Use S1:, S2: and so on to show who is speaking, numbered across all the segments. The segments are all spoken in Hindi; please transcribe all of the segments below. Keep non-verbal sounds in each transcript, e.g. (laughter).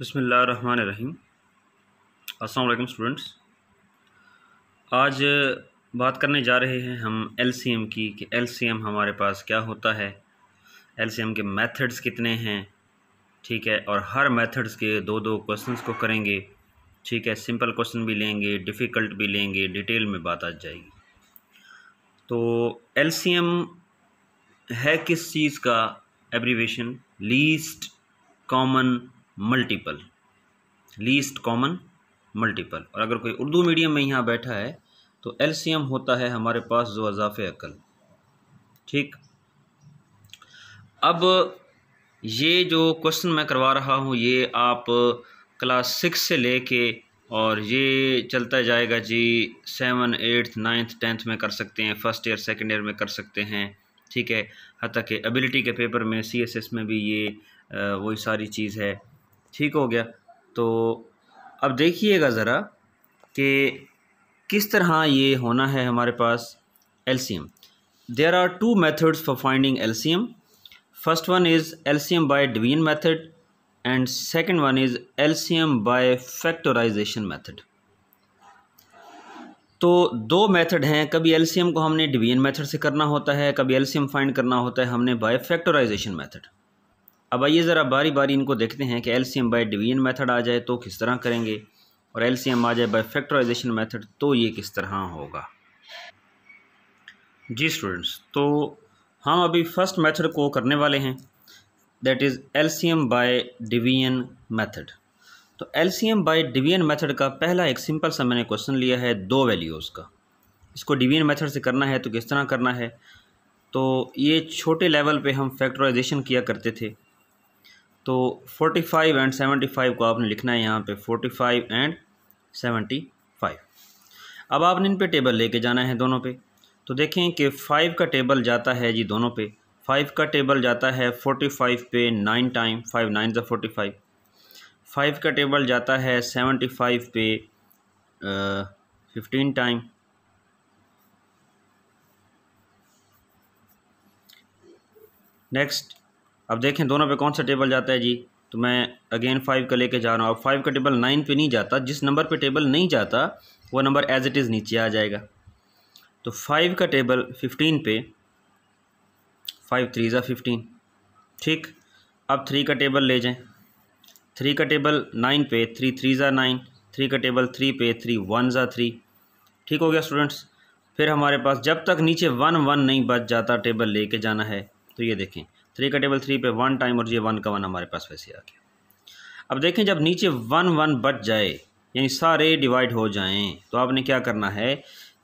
S1: रहीम अलैक्म स्टूडेंट्स आज बात करने जा रहे हैं हम एल की कि एल हमारे पास क्या होता है एल के मेथड्स कितने हैं ठीक है और हर मेथड्स के दो दो क्वेश्चंस को करेंगे ठीक है सिंपल क्वेश्चन भी लेंगे डिफ़िकल्ट भी लेंगे डिटेल में बात आ जाएगी तो एल है किस चीज़ का abbreviation least common multiple least common multiple और अगर कोई उर्दू मीडियम में यहाँ बैठा है तो एम होता है हमारे पास जो अजाफ़ अकल ठीक अब ये जो क्वेश्चन मैं करवा रहा हूँ ये आप क्लास सिक्स से ले कर और ये चलता जाएगा जी सेवन एट्थ नाइन्थ टेंथ में कर सकते हैं फर्स्ट ईयर सेकेंड ईयर में कर सकते हैं ठीक है हती कि एबिलिटी के पेपर में सी एस एस में भी ये वही सारी चीज़ है ठीक हो गया तो अब देखिएगा ज़रा कि किस तरह ये होना है हमारे पास LCM there are two methods for finding LCM first one is LCM by division method and second one is LCM by factorization method तो दो मेथड हैं कभी एलसीएम को हमने डिवीजन मेथड से करना होता है कभी एलसीएम फाइंड करना होता है हमने बाय फैक्टराइजेशन मेथड अब आइए ज़रा बारी बारी इनको देखते हैं कि L C M by division method आ जाए तो किस तरह करेंगे और एल सी एम आ जाए बाई फैक्ट्राइजेशन मैथड तो ये किस तरह होगा जी स्टूडेंट्स तो हम अभी फ़र्स्ट मैथड को करने वाले हैं that is L C M by division method तो L C M by division method का पहला एक सिंपल सा मैंने क्वेश्चन लिया है दो वैल्यूज़ का इसको डिवीजन मैथड से करना है तो किस तरह करना है तो ये छोटे लेवल पे हम फैक्टराइजेशन किया करते थे तो 45 एंड 75 को आपने लिखना है यहाँ पे 45 एंड 75 अब आपने इन पे टेबल लेके जाना है दोनों पे तो देखें कि 5 का टेबल जाता है जी दोनों पे 5 का टेबल जाता है 45 पे नाइन टाइम फाइव नाइन ज़ा फोर्टी फाइव फाइव का टेबल जाता है 75 पे फिफ्टीन टाइम नेक्स्ट अब देखें दोनों पे कौन सा टेबल जाता है जी तो मैं अगेन फाइव का लेके जा रहा हूँ अब फाइव का टेबल नाइन पे नहीं जाता जिस नंबर पे टेबल नहीं जाता वो नंबर एज इट इज़ नीचे आ जाएगा तो फाइव का टेबल फिफ्टीन पे फाइव थ्री ज़ा फिफ्टीन ठीक अब थ्री का टेबल ले जाएँ थ्री का टेबल नाइन पे थ्री थ्री ज़ा नाइन थ्री का टेबल थ्री पे थ्री वन ज़ा थ्री ठीक हो गया स्टूडेंट्स फिर हमारे पास जब तक नीचे वन वन नहीं बच जाता टेबल लेके जाना है तो ये देखें थ्री का टेबल थ्री पे वन टाइम और ये वन का वन हमारे पास वैसे आ गया अब देखें जब नीचे वन वन बच जाए यानी सारे डिवाइड हो जाएं तो आपने क्या करना है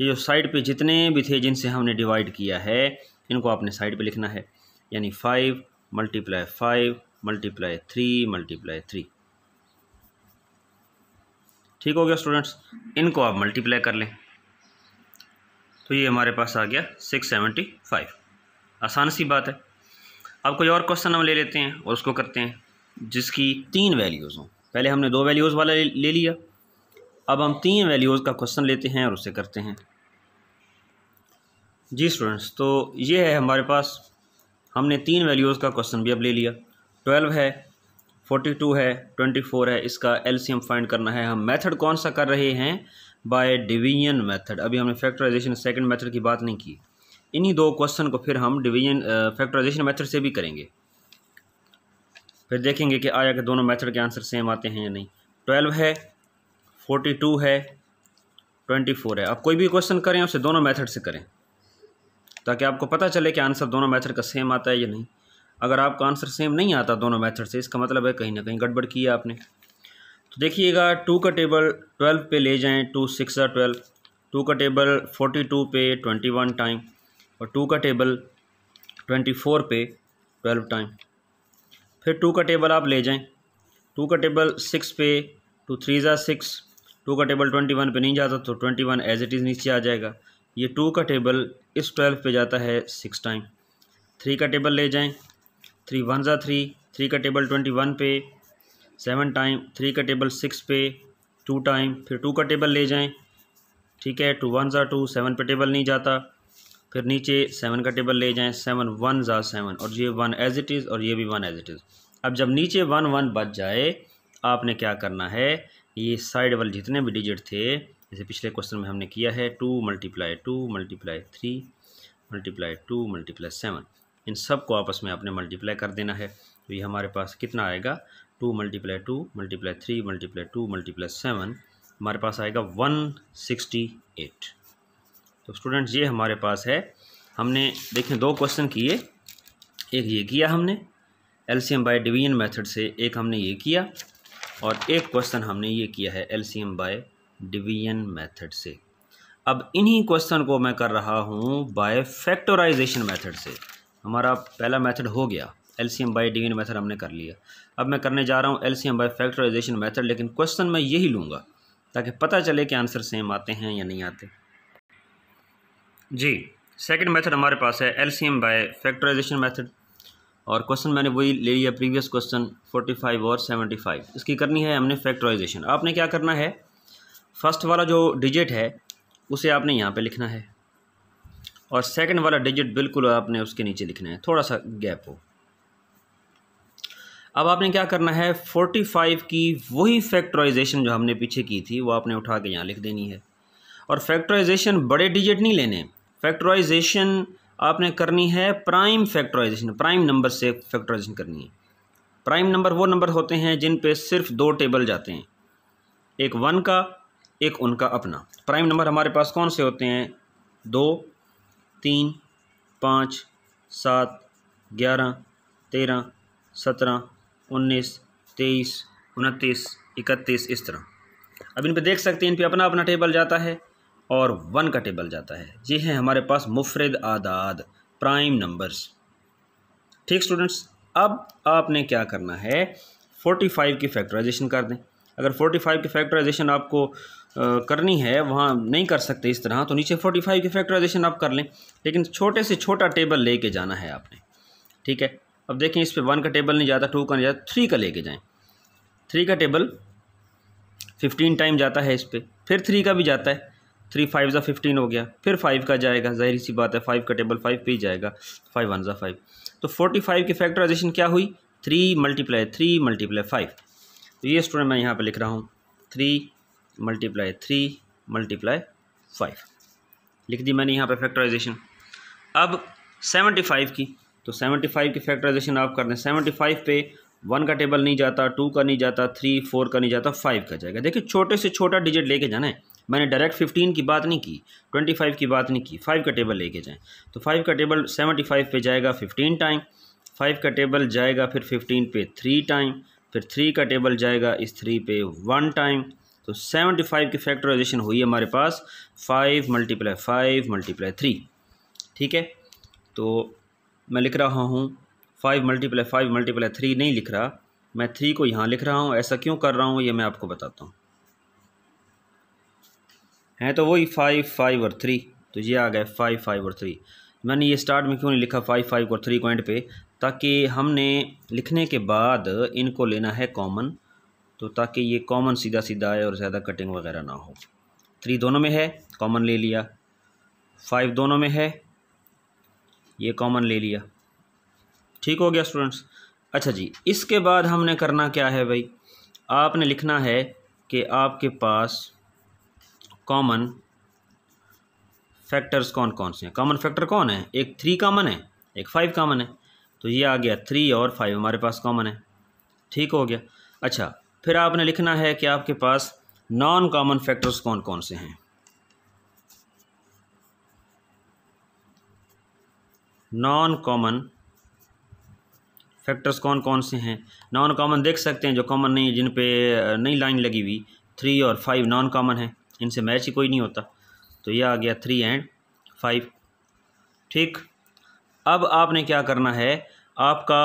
S1: ये जो साइड पे जितने भी थे जिनसे हमने डिवाइड किया है इनको आपने साइड पे लिखना है यानी five multiply five multiply three multiply three ठीक हो गया स्टूडेंट्स इनको आप मल्टीप्लाई कर लें तो ये हमारे पास आ गया सिक्स सेवेंटी फाइव आसान सी बात है अब कोई और क्वेश्चन हम ले लेते हैं और उसको करते हैं जिसकी तीन वैल्यूज़ हों पहले हमने दो वैल्यूज़ वाला ले लिया अब हम तीन वैल्यूज़ का क्वेश्चन लेते हैं और उसे करते हैं जी स्टूडेंट्स तो ये है हमारे पास हमने तीन वैल्यूज़ का क्वेश्चन भी अब ले लिया ट्वेल्व है फोर्टी टू है ट्वेंटी फोर है इसका एलसीएम फाइंड करना है हम मेथड कौन सा कर रहे हैं बाय डिवीजन मेथड अभी हमने फैक्टराइजेशन सेकंड मेथड की बात नहीं की इन्हीं दो क्वेश्चन को फिर हम डिवीजन फैक्टराइजेशन मेथड से भी करेंगे फिर देखेंगे कि आया के दोनों मेथड के आंसर सेम आते हैं या नहीं ट्वेल्व है फोर्टी टू है ट्वेंटी फोर है आप कोई भी क्वेश्चन करें उसे दोनों मेथड से करें ताकि आपको पता चले कि आंसर दोनों मेथड का सेम आता है या नहीं अगर आपका आंसर सेम नहीं आता दोनों मेथड से इसका मतलब है कहीं ना कहीं गड़बड़ की है आपने तो देखिएगा टू का टेबल ट्वेल्व पे ले जाएँ टू सिक्स ट्वेल्व टू का टेबल फोर्टी टू पे ट्वेंटी वन टाइम और टू का टेबल ट्वेंटी फोर पे ट्वेल्व टाइम फिर टू का टेबल आप ले जाएं टू का टेबल सिक्स पे टू तो थ्री ज़ा सिक्स टू का टेबल ट्वेंटी वन पे नहीं जाता तो twenty one as it is नीचे आ जाएगा ये टू का टेबल इस ट्वेल्व पे जाता है सिक्स टाइम थ्री का टेबल ले जाएं थ्री वन ज़ा थ्री थ्री का टेबल ट्वेंटी वन पे सेवन टाइम थ्री का टेबल सिक्स पे टू टाइम फिर टू का टेबल ले जाएं ठीक है टू तो वन ज़ा टू सेवन पे टेबल नहीं जाता फिर नीचे सेवन का टेबल ले जाएं सेवन वन ज़ा सेवन और ये वन एज इट इज़ और ये भी वन एज इट इज़ अब जब नीचे वन वन बच जाए आपने क्या करना है ये साइड वाले जितने भी डिजिट थे जैसे पिछले क्वेश्चन में हमने किया है two multiply two multiply three multiply two multiply seven इन सब को आपस में आपने मल्टीप्लाई कर देना है तो ये हमारे पास कितना आएगा two multiply two multiply three multiply two multiply seven हमारे पास आएगा वन सिक्सटी एट तो स्टूडेंट्स ये हमारे पास है हमने देखें दो क्वेश्चन किए एक ये किया हमने एलसीएम बाय डिवीजन मेथड से एक हमने ये किया और एक क्वेश्चन हमने ये किया है एलसीएम बाय डिवीजन मेथड से अब इन्हीं क्वेश्चन को मैं कर रहा हूँ बाय फैक्टराइजेशन मेथड से हमारा पहला मेथड हो गया एलसीएम बाय डिवीजन मेथड हमने कर लिया अब मैं करने जा रहा हूँ एलसीएम बाय फैक्टराइजेशन मैथड लेकिन क्वेश्चन मैं यही लूँगा ताकि पता चले कि आंसर सेम आते हैं या नहीं आते जी सेकंड मेथड हमारे पास है एलसीएम बाय फैक्टराइजेशन मेथड और क्वेश्चन मैंने वही ले लिया प्रीवियस क्वेश्चन 45 और 75 इसकी करनी है हमने फैक्टराइजेशन आपने क्या करना है फर्स्ट वाला जो डिजिट है उसे आपने यहाँ पे लिखना है और सेकंड वाला डिजिट बिल्कुल आपने उसके नीचे लिखना है थोड़ा सा गैप हो अब आपने क्या करना है फाइव की वही फैक्ट्राइजेशन जो हमने पीछे की थी वो आपने उठा के यहाँ लिख देनी है और फैक्टराइजेशन बड़े डिजिट नहीं लेने फैक्टराइजेशन आपने करनी है प्राइम फैक्टराइजेशन प्राइम नंबर से फैक्टराइजेशन करनी है प्राइम नंबर वो नंबर होते हैं जिन पे सिर्फ दो टेबल जाते हैं एक वन का एक उनका अपना प्राइम नंबर हमारे पास कौन से होते हैं दो तीन पाँच सात ग्यारह तेरह सत्रह उन्नीस तेईस उनतीस इकतीस इस तरह अब इन पे देख सकते हैं इन पे अपना अपना टेबल जाता है और वन का टेबल जाता है ये है हमारे पास मुफरद आदाद प्राइम नंबर्स ठीक स्टूडेंट्स अब आपने क्या करना है फोर्टी फाइव की फैक्टराइजेशन कर दें अगर फोर्टी फाइव की फैक्टराइजेशन आपको आ, करनी है वहाँ नहीं कर सकते इस तरह तो नीचे फोर्टी फाइव की फैक्टराइजेशन आप कर लें लेकिन छोटे से छोटा टेबल लेके जाना है आपने ठीक है अब देखें इस पर वन का टेबल नहीं जाता टू का नहीं जाता थ्री का लेके जाएं थ्री का टेबल फिफ्टीन टाइम जाता है इस पर फिर थ्री का भी जाता है थ्री फाइव ज़ा फिफ्टीन हो गया फिर फाइव का जाएगा जाहिर सी बात है फाइव का टेबल फाइव पे ही जाएगा फाइव वन ज़ा फाइव तो फोर्टी फाइव की फैक्टराइजेशन क्या हुई three multiply three multiply five तो ये स्टूडेंट मैं यहाँ पर लिख रहा हूँ three multiply three multiply five लिख दी मैंने यहाँ पर फैक्टराइजेशन अब सेवेंटी फाइव की तो सेवेंटी फाइव की फैक्टराइजेशन आप कर दें सेवेंटी फाइव पे वन का टेबल नहीं जाता टू का नहीं जाता थ्री फोर का नहीं जाता फाइव का जाएगा देखिए छोटे से छोटा डिजिट लेके जाना है मैंने डायरेक्ट फिफ्टीन की बात नहीं की ट्वेंटी फाइव की बात नहीं की फाइव का टेबल लेके जाएँ तो फाइव का टेबल सेवेंटी फाइव पे जाएगा फिफ्टीन टाइम फाइव का टेबल जाएगा फिर फिफ्टीन पे थ्री टाइम फिर थ्री का टेबल जाएगा इस थ्री पे वन टाइम तो सेवेंटी फाइव की फैक्टराइजेशन हुई हमारे पास five multiply five multiply three ठीक है तो मैं लिख रहा हूँ five multiply five multiply three नहीं लिख रहा मैं थ्री को यहाँ लिख रहा हूँ ऐसा क्यों कर रहा हूँ ये मैं आपको बताता हूँ हैं तो वही फाइव फाइव और थ्री तो ये आ गए फाइव फाइव और थ्री मैंने ये स्टार्ट में क्यों नहीं लिखा फाइव फाइव और थ्री पॉइंट पे ताकि हमने लिखने के बाद इनको लेना है कॉमन तो ताकि ये कॉमन सीधा सीधा आए और ज़्यादा कटिंग वगैरह ना हो थ्री दोनों में है कॉमन ले लिया फाइव दोनों में है ये कॉमन ले लिया ठीक हो गया स्टूडेंट्स अच्छा जी इसके बाद हमने करना क्या है भाई आपने लिखना है कि आपके पास कॉमन फैक्टर्स कौन कौन से हैं कॉमन फैक्टर कौन है एक थ्री कॉमन है एक फाइव कॉमन है तो ये आ गया थ्री और फाइव हमारे पास कॉमन है ठीक हो गया अच्छा फिर आपने लिखना है कि आपके पास नॉन कॉमन फैक्टर्स कौन कौन से हैं नॉन कॉमन फैक्टर्स कौन कौन से हैं नॉन कॉमन देख सकते हैं जो कॉमन नहीं है जिन पे नई लाइन लगी हुई थ्री और फाइव नॉन कॉमन है इनसे मैच ही कोई नहीं होता तो यह आ गया थ्री एंड फाइव ठीक अब आपने क्या करना है आपका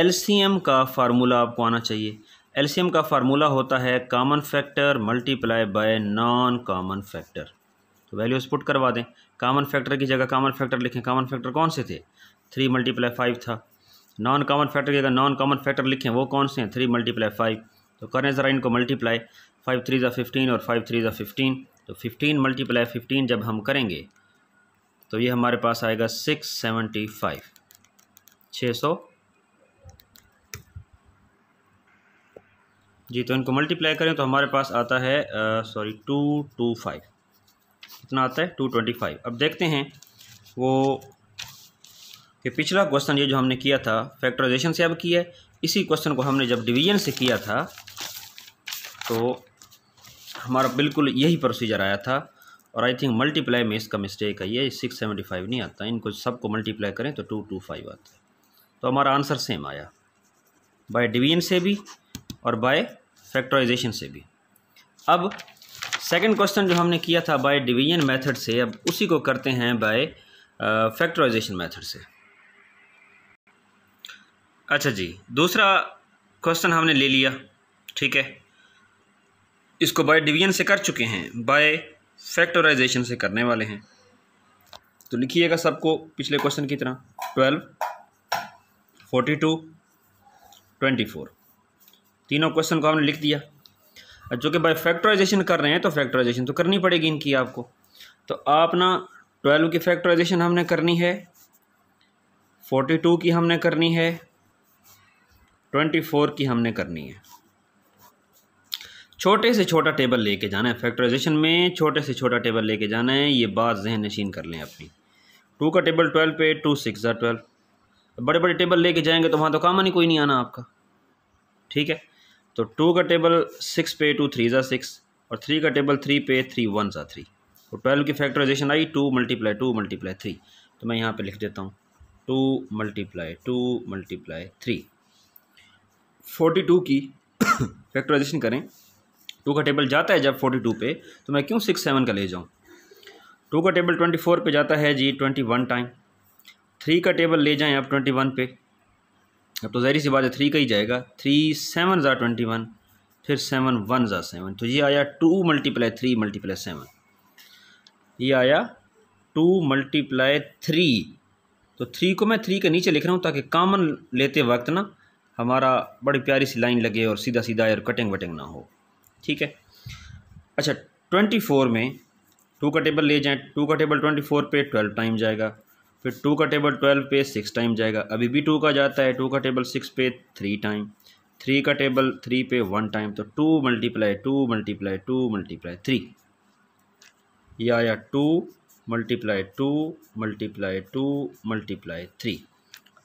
S1: एलसीएम का फार्मूला आपको आना चाहिए एलसीएम का फार्मूला होता है common factor multiply by non common factor तो वैल्यूज पुट करवा दें कॉमन फैक्टर की जगह कॉमन फैक्टर लिखें कॉमन फैक्टर कौन से थे थ्री मल्टीप्लाई फाइव था नॉन कॉमन फैक्टर की जगह नॉन कॉमन फैक्टर लिखें वो कौन से हैं थ्री मल्टीप्लाई फाइव तो करें ज़रा इनको मल्टीप्लाई फाइव थ्री ज़ा फिफ्टीन और फाइव थ्री ज़ा फिफ्टीन तो फिफ्टीन मल्टीप्लाई फिफ्टीन जब हम करेंगे तो ये हमारे पास आएगा सिक्स सेवेंटी फाइव छः सौ जी तो इनको मल्टीप्लाई करें तो हमारे पास आता है सॉरी टू टू फाइव कितना आता है टू ट्वेंटी फाइव अब देखते हैं वो कि पिछला क्वेश्चन ये जो हमने किया था फैक्टराइजेशन से अब किया है इसी क्वेश्चन को हमने जब डिवीजन से किया था तो हमारा बिल्कुल यही प्रोसीजर आया था और आई थिंक मल्टीप्लाई में इसका मिस्टेक आई है सिक्स सेवेंटी फाइव नहीं आता इनको सबको मल्टीप्लाई करें तो टू टू फाइव आता है तो हमारा आंसर सेम आया बाय डिवीजन से भी और बाय फैक्टराइजेशन से भी अब सेकंड क्वेश्चन जो हमने किया था बाय डिवीजन मेथड से अब उसी को करते हैं बाय फैक्टराइजेशन मेथड से अच्छा जी दूसरा क्वेश्चन हमने ले लिया ठीक है इसको बाय डिवीजन से कर चुके हैं बाय फैक्टराइजेशन से करने वाले हैं तो लिखिएगा सबको पिछले क्वेश्चन की तरह twelve forty two twenty four तीनों क्वेश्चन को हमने लिख दिया जो कि बाय फैक्टराइजेशन कर रहे हैं तो फैक्टराइजेशन तो करनी पड़ेगी इनकी आपको तो आप ना ट्वेल्व की फैक्टराइजेशन हमने करनी है फोर्टी टू की हमने करनी है ट्वेंटी फोर की हमने करनी है छोटे से छोटा टेबल लेके जाना है फैक्टराइजेशन में छोटे से छोटा टेबल लेके जाना है ये बात जहन नशीन कर लें अपनी टू का टेबल ट्वेल्व पे टू सिक्स ज़ा ट्वेल्व बड़े बड़े टेबल लेके जाएंगे तो वहाँ तो काम नहीं कोई नहीं आना आपका ठीक है तो टू का टेबल सिक्स पे टू थ्री ज़ा सिक्स और थ्री का टेबल थ्री पे थ्री वन ज़ा थ्री और ट्वेल्व की फैक्टराइजेशन आई two multiply two multiply three तो मैं यहाँ पे लिख देता हूँ two multiply two multiply three forty two की फैक्टराइजेशन (coughs) करें टू का टेबल जाता है जब फोर्टी टू पे तो मैं क्यों सिक्स सेवन का ले जाऊँ टू का टेबल ट्वेंटी फोर पे जाता है जी ट्वेंटी वन टाइम थ्री का टेबल ले जाएँ आप ट्वेंटी वन पे अब तो ज़हरी सी बात है थ्री का ही जाएगा थ्री सेवन ज़ा ट्वेंटी वन फिर सेवन वन ज़ा सेवन तो ये आया two multiply three multiply seven ये आया टू मल्टीप्लाई थ्री तो थ्री को मैं थ्री के नीचे लिख रहा हूँ ताकि कामन लेते वक्त ना हमारा बड़ी प्यारी सी लाइन लगे और सीधा सीधा और कटिंग वटिंग ना हो ठीक है अच्छा ट्वेंटी फोर में टू का टेबल ले जाएं टू का टेबल ट्वेंटी फोर पे ट्वेल्व टाइम जाएगा फिर टू का टेबल ट्वेल्व पे सिक्स टाइम जाएगा अभी भी टू का जाता है टू का टेबल सिक्स पे थ्री टाइम थ्री का टेबल थ्री पे वन टाइम तो two multiply two multiply two multiply three या या two multiply two multiply two multiply three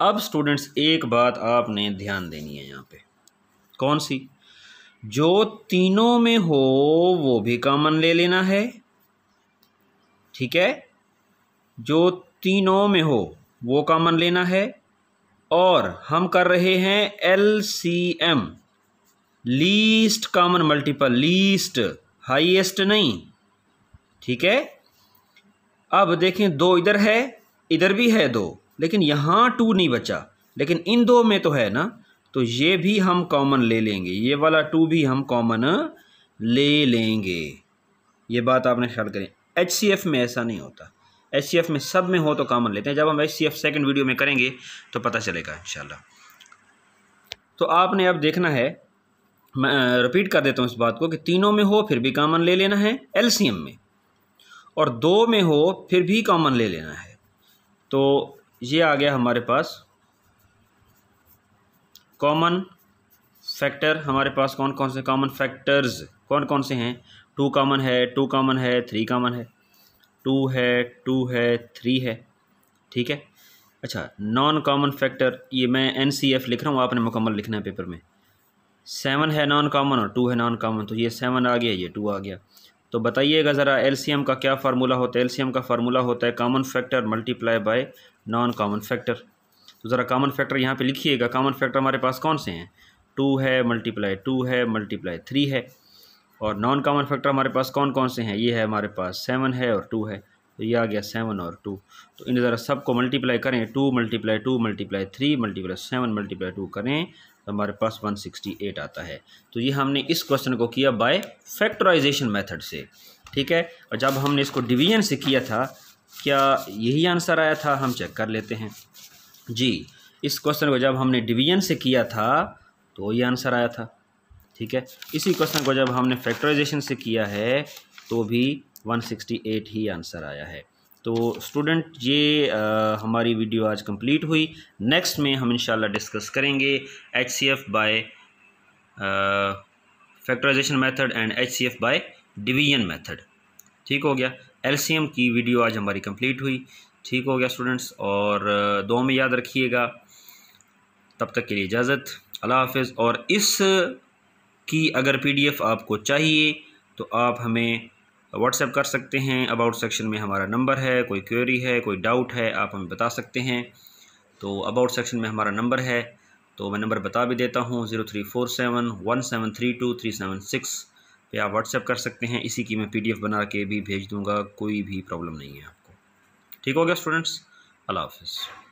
S1: अब स्टूडेंट्स एक बात आपने ध्यान देनी है यहाँ पे कौन सी जो तीनों में हो वो भी कॉमन ले लेना है ठीक है जो तीनों में हो वो कॉमन लेना है और हम कर रहे हैं L C M least common multiple least highest नहीं ठीक है अब देखें दो इधर है इधर भी है दो लेकिन यहाँ टू नहीं बचा लेकिन इन दो में तो है ना तो ये भी हम कॉमन ले लेंगे ये वाला टू भी हम कॉमन ले लेंगे ये बात आपने ख्याल करें एच सी एफ़ में ऐसा नहीं होता एच सी एफ़ में सब में हो तो कॉमन लेते हैं जब हम H C F second video में करेंगे तो पता चलेगा इन तो आपने अब देखना है मैं रिपीट कर देता हूँ इस बात को कि तीनों में हो फिर भी कॉमन ले लेना है एम में और दो में हो फिर भी कॉमन ले लेना है तो ये आ गया हमारे पास कॉमन फैक्टर हमारे पास कौन कौन से कॉमन फैक्टर्स कौन कौन से हैं टू कॉमन है टू कॉमन है थ्री कॉमन है टू है टू है थ्री है ठीक है अच्छा नॉन कॉमन फैक्टर ये मैं एन सी एफ लिख रहा हूँ आपने मुकम्मल लिखना है पेपर में सेवन है नॉन कॉमन और टू है नॉन कॉमन तो ये सेवन आ गया ये टू आ गया तो बताइएगा ज़रा एल सी एम का क्या फार्मूला होता है एल सी एम का फार्मूला होता है common factor multiply by non common factor तो ज़रा कॉमन फैक्टर यहाँ पे लिखिएगा कॉमन फैक्टर हमारे पास कौन से हैं टू है मल्टीप्लाई टू है मल्टीप्लाई थ्री है और नॉन कॉमन फैक्टर हमारे पास कौन कौन से हैं ये है हमारे पास सेवन है और टू है तो ये आ गया सेवन और टू तो इन ज़रा सबको मल्टीप्लाई करें two multiply two multiply three multiply seven multiply two करें तो हमारे पास वन सिक्सटी एट आता है तो ये हमने इस क्वेश्चन को किया बाय फैक्टराइजेशन मेथड से ठीक है और जब हमने इसको डिवीजन से किया था क्या यही आंसर आया था हम चेक कर लेते हैं जी इस क्वेश्चन को जब हमने डिवीजन से किया था तो ये आंसर आया था ठीक है इसी क्वेश्चन को जब हमने फैक्टराइजेशन से किया है तो भी 168 ही आंसर आया है तो स्टूडेंट ये आ, हमारी वीडियो आज कंप्लीट हुई नेक्स्ट में हम इंशाल्लाह डिस्कस करेंगे H C F by factorization method and H C F by division method ठीक हो गया एम की वीडियो आज हमारी कंप्लीट हुई ठीक हो गया स्टूडेंट्स और दो में याद रखिएगा तब तक के लिए इजाज़त अल्लाह हाफ और इस की अगर पीडीएफ आपको चाहिए तो आप हमें व्हाट्सएप कर सकते हैं अबाउट सेक्शन में हमारा नंबर है कोई क्वेरी है कोई डाउट है आप हमें बता सकते हैं तो अबाउट सेक्शन में हमारा नंबर है तो मैं नंबर बता भी देता हूँ zero three four seven one seven three two three seven six पे आप व्हाट्सएप कर सकते हैं इसी की मैं पीडीएफ बना के भी भेज दूँगा कोई भी प्रॉब्लम नहीं है ठीक हो गया स्टूडेंट्स अल्लाह हाफिज़